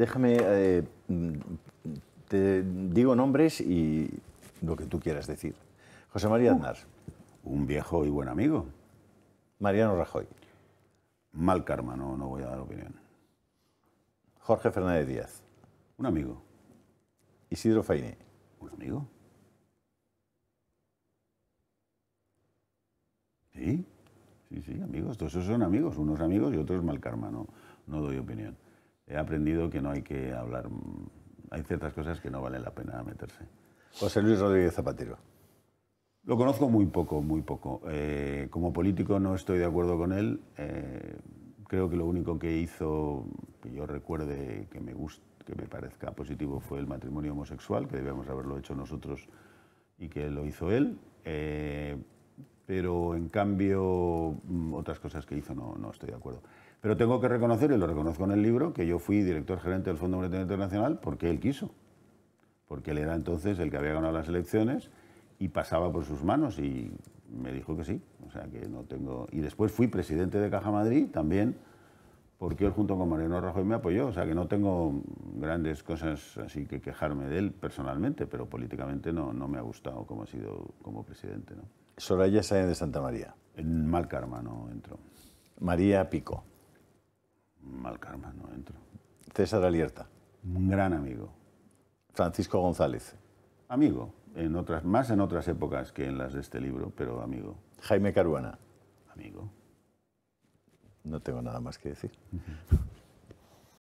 Déjame, eh, te digo nombres y lo que tú quieras decir. José María uh. Aznar. un viejo y buen amigo. Mariano Rajoy. Mal karma, no, voy a dar opinión. Jorge Fernández Díaz. Un amigo. Isidro Fainé. Un amigo. Sí, sí, sí, amigos. Todos esos son amigos, unos amigos y otros mal karma, no doy opinión he aprendido que no hay que hablar, hay ciertas cosas que no valen la pena meterse. José Luis Rodríguez Zapatero. Lo conozco muy poco, muy poco. Eh, como político no estoy de acuerdo con él. Eh, creo que lo único que hizo, que yo recuerde que me que me parezca positivo, fue el matrimonio homosexual, que debíamos haberlo hecho nosotros y que lo hizo él. Eh, pero en cambio mm, otras cosas que hizo no, no, estoy de acuerdo. Pero tengo que reconocer, y lo reconozco en el libro, que yo fui director gerente del Fondo Monetario Internacional porque él quiso, porque él era entonces el que había ganado las elecciones y pasaba por sus manos y me dijo que sí, o sea que no tengo... Y después fui presidente de Caja Madrid también porque él junto con Mariano Rajoy me apoyó, o sea que no tengo grandes cosas así que quejarme de él personalmente, pero políticamente no, no me ha gustado como ha sido como presidente. ¿no? Soraya Sáenz de Santa María. En mal karma no entro. María Pico. Mal karma no entro. César Alierta. Un gran amigo. Francisco González. Amigo, en otras, más en otras épocas que en las de este libro, pero amigo. Jaime Caruana. Amigo. No tengo nada más que decir.